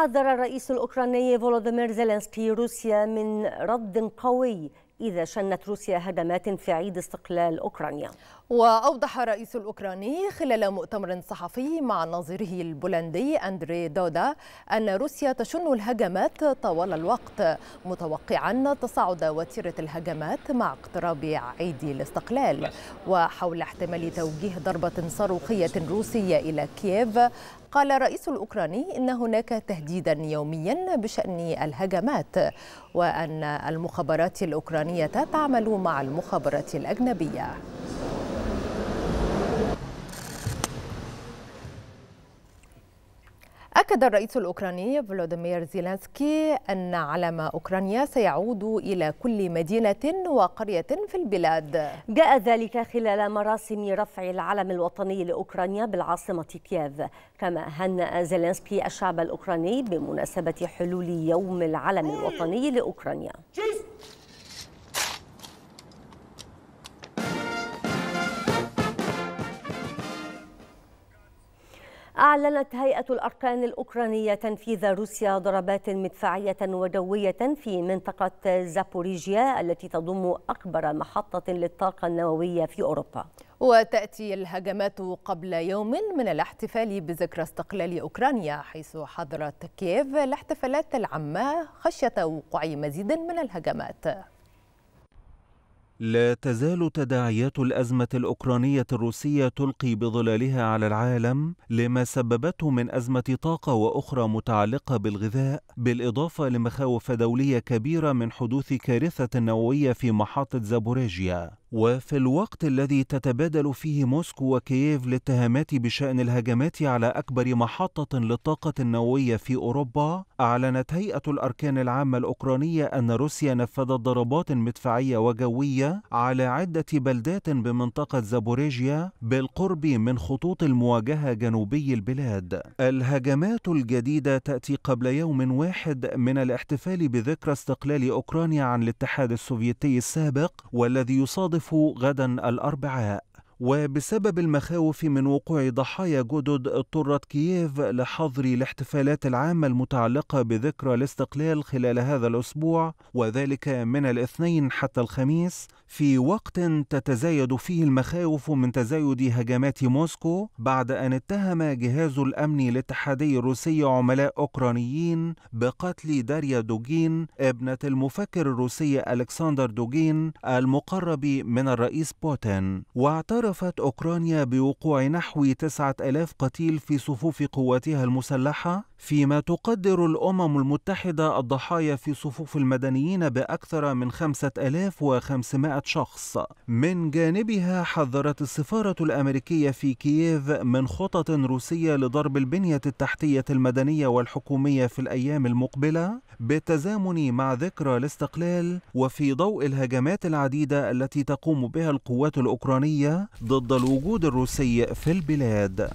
حذر الرئيس الأوكراني فولودمير زيلينسكي روسيا من رد قوي إذا شنت روسيا هجمات في عيد استقلال أوكرانيا وأوضح الرئيس الأوكراني خلال مؤتمر صحفي مع نظيره البولندي أندري دودا أن روسيا تشن الهجمات طوال الوقت متوقعا تصاعد وتيرة الهجمات مع اقتراب عيد الاستقلال وحول احتمال توجيه ضربة صاروخية روسية إلى كييف قال الرئيس الأوكراني إن هناك تهديدا يوميا بشأن الهجمات وأن المخابرات الأوكرانية تعمل مع المخابرات الأجنبية أكد الرئيس الأوكراني فلاديمير زيلانسكي أن علم أوكرانيا سيعود إلى كل مدينة وقرية في البلاد جاء ذلك خلال مراسم رفع العلم الوطني لأوكرانيا بالعاصمة كييف كما هنأ زيلانسكي الشعب الأوكراني بمناسبة حلول يوم العلم الوطني لأوكرانيا أعلنت هيئة الأركان الأوكرانية تنفيذ روسيا ضربات مدفعية وجوية في منطقة زابوريجيا التي تضم أكبر محطة للطاقة النووية في أوروبا وتأتي الهجمات قبل يوم من الاحتفال بذكرى استقلال أوكرانيا حيث حضرت كييف الاحتفالات العامة خشية وقوع مزيد من الهجمات لا تزال تداعيات الأزمة الأوكرانية الروسية تلقي بظلالها على العالم لما سببته من أزمة طاقة وأخرى متعلقة بالغذاء بالإضافة لمخاوف دولية كبيرة من حدوث كارثة نووية في محطة زابوريجيا وفي الوقت الذي تتبادل فيه موسكو وكييف الاتهامات بشأن الهجمات على أكبر محطة للطاقة النووية في أوروبا، أعلنت هيئة الأركان العامة الأوكرانية أن روسيا نفذت ضربات مدفعية وجوية على عدة بلدات بمنطقة زابوريجيا بالقرب من خطوط المواجهة جنوبي البلاد. الهجمات الجديدة تأتي قبل يوم واحد من الاحتفال بذكرى استقلال أوكرانيا عن الاتحاد السوفيتي السابق والذي يصادف ينصف غدا الاربعاء وبسبب المخاوف من وقوع ضحايا جدد اضطرت كييف لحظر الاحتفالات العامة المتعلقة بذكرى الاستقلال خلال هذا الأسبوع وذلك من الاثنين حتى الخميس في وقت تتزايد فيه المخاوف من تزايد هجمات موسكو بعد أن اتهم جهاز الأمن الاتحادي الروسي عملاء أوكرانيين بقتل داريا دوجين ابنة المفكر الروسي ألكسندر دوجين المقرب من الرئيس بوتين واعترف اعترفت أوكرانيا بوقوع نحو 9000 قتيل في صفوف قواتها المسلحة فيما تقدر الأمم المتحدة الضحايا في صفوف المدنيين بأكثر من 5500 شخص من جانبها حذرت السفارة الأمريكية في كييف من خطط روسية لضرب البنية التحتية المدنية والحكومية في الأيام المقبلة بالتزامن مع ذكرى الاستقلال وفي ضوء الهجمات العديدة التي تقوم بها القوات الأوكرانية ضد الوجود الروسي في البلاد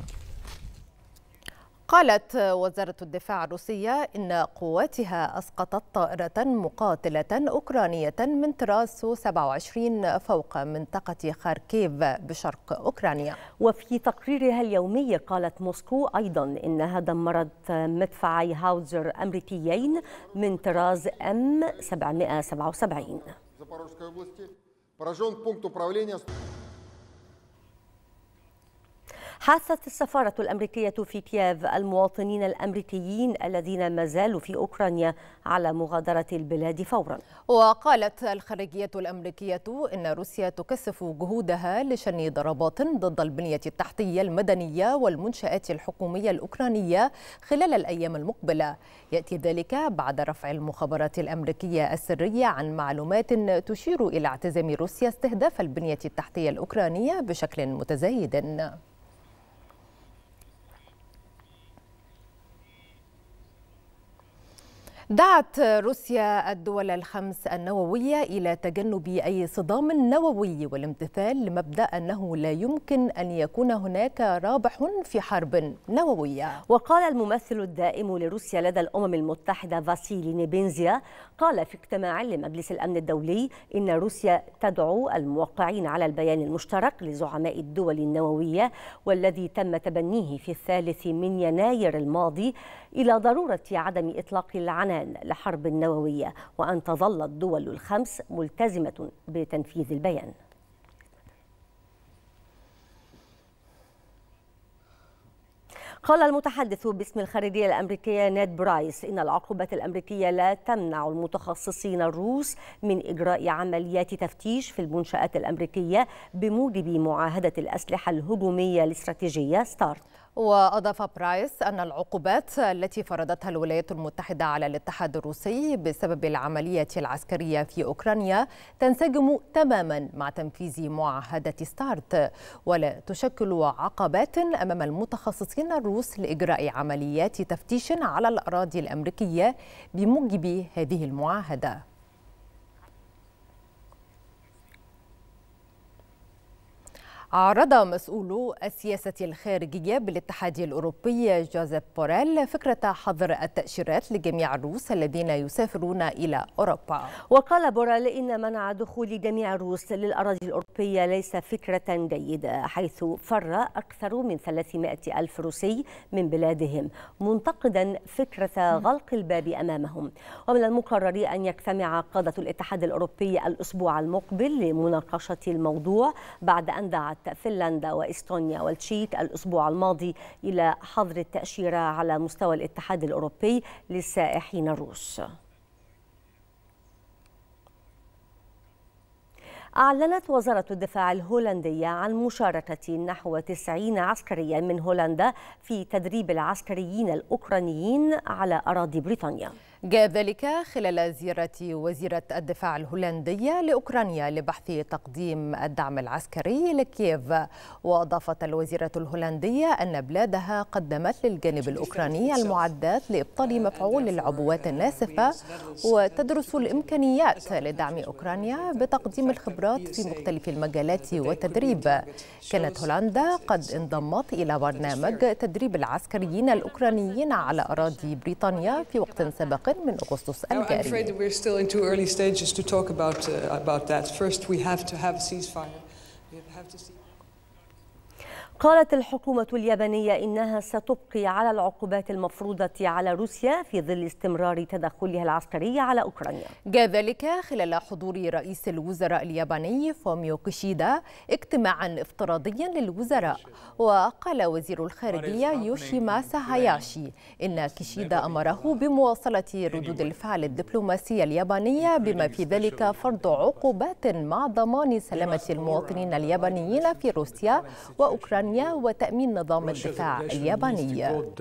قالت وزارة الدفاع الروسية إن قواتها أسقطت طائرة مقاتلة أوكرانية من طراز سو 27 فوق منطقة خاركيف بشرق أوكرانيا وفي تقريرها اليومي قالت موسكو أيضا إنها دمرت مدفعي هاوزر أمريكيين من طراز أم 777 حاثت السفارة الأمريكية في كييف المواطنين الأمريكيين الذين ما زالوا في أوكرانيا على مغادرة البلاد فورا وقالت الخارجية الأمريكية إن روسيا تكثف جهودها لشن ضربات ضد البنية التحتية المدنية والمنشآت الحكومية الأوكرانية خلال الأيام المقبلة يأتي ذلك بعد رفع المخابرات الأمريكية السرية عن معلومات تشير إلى اعتزام روسيا استهداف البنية التحتية الأوكرانية بشكل متزايد دعت روسيا الدول الخمس النووية إلى تجنب أي صدام نووي والامتثال لمبدأ أنه لا يمكن أن يكون هناك رابح في حرب نووية وقال الممثل الدائم لروسيا لدى الأمم المتحدة فاسيلي نيبينزيا قال في اجتماع لمجلس الأمن الدولي إن روسيا تدعو الموقعين على البيان المشترك لزعماء الدول النووية والذي تم تبنيه في الثالث من يناير الماضي إلى ضرورة عدم إطلاق العنف الأمان لحرب نووية وأن تظل الدول الخمس ملتزمة بتنفيذ البيان قال المتحدث باسم الخارجية الأمريكية نيد برايس إن العقوبات الأمريكية لا تمنع المتخصصين الروس من إجراء عمليات تفتيش في المنشآت الأمريكية بموجب معاهدة الأسلحة الهجومية الاستراتيجية ستارت وأضاف برايس أن العقوبات التي فرضتها الولايات المتحدة على الاتحاد الروسي بسبب العملية العسكرية في أوكرانيا تنسجم تماما مع تنفيذ معاهدة ستارت ولا تشكل عقبات أمام المتخصصين الروس لإجراء عمليات تفتيش على الأراضي الأمريكية بموجب هذه المعاهدة عرض مسؤول السياسة الخارجية بالاتحاد الأوروبي جوزيف بوريل فكرة حظر التأشيرات لجميع الروس الذين يسافرون إلى أوروبا وقال بوريل إن منع دخول جميع الروس للأراضي الأوروبية ليس فكرة جيدة حيث فر أكثر من 300 ألف روسي من بلادهم منتقدا فكرة غلق الباب أمامهم ومن المقرر أن يجتمع قادة الاتحاد الأوروبي الأسبوع المقبل لمناقشة الموضوع بعد أن دعت فنلندا واستونيا والتشيك الاسبوع الماضي الى حظر التاشيره على مستوى الاتحاد الاوروبي للسائحين الروس أعلنت وزارة الدفاع الهولندية عن مشاركة نحو 90 عسكريا من هولندا في تدريب العسكريين الأوكرانيين على أراضي بريطانيا جاء ذلك خلال زيارة وزيرة الدفاع الهولندية لأوكرانيا لبحث تقديم الدعم العسكري لكييف وأضافت الوزيرة الهولندية أن بلادها قدمت للجانب الأوكراني المعدات لإبطال مفعول العبوات الناسفة وتدرس الإمكانيات لدعم أوكرانيا بتقديم الخبرات في مختلف المجالات والتدريب كانت هولندا قد انضمت إلى برنامج تدريب العسكريين الأوكرانيين على أراضي بريطانيا في وقت سابق I'm afraid that we're still in too early stages to talk about, uh, about that. First, we have to have a ceasefire. قالت الحكومة اليابانية إنها ستبقي على العقوبات المفروضة على روسيا في ظل استمرار تدخلها العسكري على أوكرانيا جاء ذلك خلال حضور رئيس الوزراء الياباني فوميو كيشيدا اجتماعا افتراضيا للوزراء وقال وزير الخارجية يوشيما ساهاياشي إن كيشيدا أمره بمواصلة ردود الفعل الدبلوماسية اليابانية بما في ذلك فرض عقوبات مع ضمان سلامة المواطنين اليابانيين في روسيا وأوكرانيا بريطانيا وتأمين نظام الدفاع الياباني.